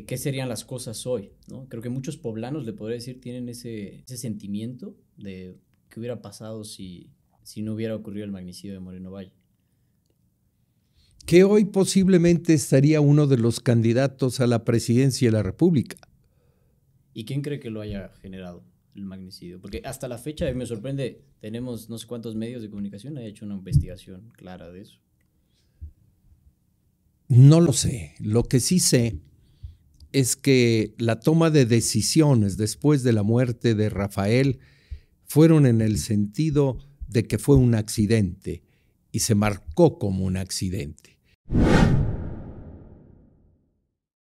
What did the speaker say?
qué serían las cosas hoy, ¿no? Creo que muchos poblanos, le podría decir, tienen ese, sentimiento de qué hubiera pasado si, si no hubiera ocurrido el magnicidio de Moreno Valle. Que hoy posiblemente estaría uno de los candidatos a la presidencia de la República. ¿Y quién cree que lo haya generado el magnicidio? Porque hasta la fecha, me sorprende, tenemos no sé cuántos medios de comunicación, ha hecho una investigación clara de eso. No lo sé. Lo que sí sé es que la toma de decisiones después de la muerte de Rafael fueron en el sentido de que fue un accidente y se marcó como un accidente.